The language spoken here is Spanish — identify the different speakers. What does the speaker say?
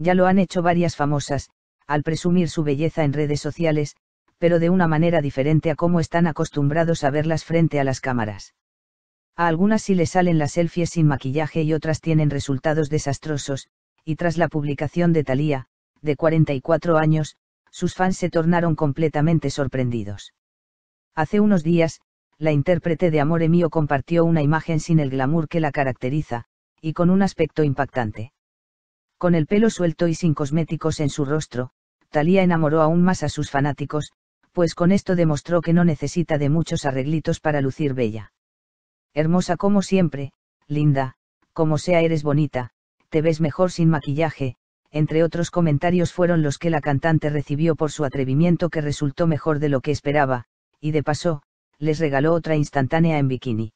Speaker 1: Ya lo han hecho varias famosas, al presumir su belleza en redes sociales, pero de una manera diferente a cómo están acostumbrados a verlas frente a las cámaras. A algunas sí le salen las selfies sin maquillaje y otras tienen resultados desastrosos, y tras la publicación de Thalía, de 44 años, sus fans se tornaron completamente sorprendidos. Hace unos días, la intérprete de Amore Mío compartió una imagen sin el glamour que la caracteriza, y con un aspecto impactante. Con el pelo suelto y sin cosméticos en su rostro, Thalía enamoró aún más a sus fanáticos, pues con esto demostró que no necesita de muchos arreglitos para lucir bella. Hermosa como siempre, linda, como sea eres bonita, te ves mejor sin maquillaje, entre otros comentarios fueron los que la cantante recibió por su atrevimiento que resultó mejor de lo que esperaba, y de paso, les regaló otra instantánea en bikini.